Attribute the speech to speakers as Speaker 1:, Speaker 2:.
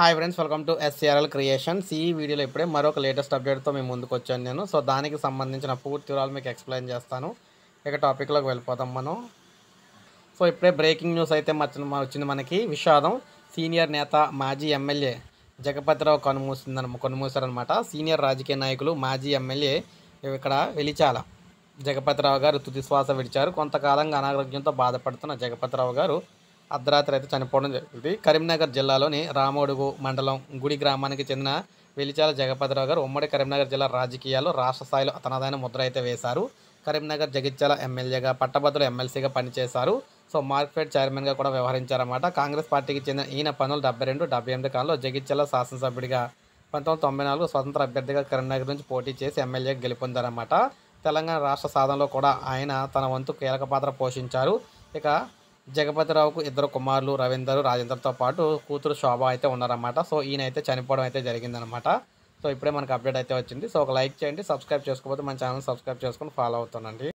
Speaker 1: hi friends welcome to SCRL creations ఈ వీడియోలో ఇప్పుడే మరొక లేటెస్ట్ అప్డేట్తో మేము ముందుకు వచ్చాను నేను సో దానికి సంబంధించిన పూర్తి వివరాలు మీకు ఎక్స్ప్లెయిన్ చేస్తాను ఇక టాపిక్లోకి వెళ్ళిపోతాం మనం సో ఇప్పుడే బ్రేకింగ్ న్యూస్ అయితే వచ్చింది మనకి విషాదం సీనియర్ నేత మాజీ ఎమ్మెల్యే జగపతిరావు కనుమూసిందని కనుమూశారనమాట సీనియర్ రాజకీయ నాయకులు మాజీ ఎమ్మెల్యే ఇక్కడ వెలిచాల జగపతిరావు గారు తుదిశ్వాస విడిచారు కొంతకాలంగా అనారోగ్యంతో బాధపడుతున్న జగపతిరావు గారు అర్ధరాత్రి అయితే చనిపోవడం జరిగింది కరీంనగర్ జిల్లాలోని రామోడుగు మండలం గుడి గ్రామానికి చెందిన వెలిచాల జగపతిరావు గారు ఉమ్మడి కరీంనగర్ జిల్లా రాజకీయాల్లో రాష్ట్ర స్థాయిలో తనదైన ముద్ర అయితే వేశారు కరీంనగర్ జగిత్యాల ఎమ్మెల్యేగా పట్టభద్రులు ఎమ్మెల్సీగా పనిచేశారు సో మార్కెట్ చైర్మన్గా కూడా వ్యవహరించారన్నమాట కాంగ్రెస్ పార్టీకి చెందిన ఈయన పనులు డెబ్బై రెండు డెబ్బై ఎనిమిది కాలంలో జగిత్యాల శాసనసభ్యుడిగా పంతొమ్మిది తొంభై నాలుగు స్వతంత్ర అభ్యర్థిగా కరీంనగర్ నుంచి పోటీ చేసి ఎమ్మెల్యేగా గెలుపొందారన్నమాట తెలంగాణ రాష్ట్ర సాధనలో కూడా ఆయన తన వంతు కీలక పాత్ర పోషించారు ఇక జగపతిరావుకు ఇద్దరు కుమారులు రవీందర్ రాజేందర్తో పాటు కూతురు శోభ అయితే ఉన్నారన్నమాట సో ఈయన అయితే చనిపోవడం అయితే జరిగిందనమాట సో ఇప్పుడే మనకు అప్డేట్ అయితే వచ్చింది సో ఒక లైక్ చేయండి సబ్స్క్రైబ్ చేసుకోకపోతే మన ఛానల్ సబ్స్క్రైబ్ చేసుకొని ఫాలో అవుతానండి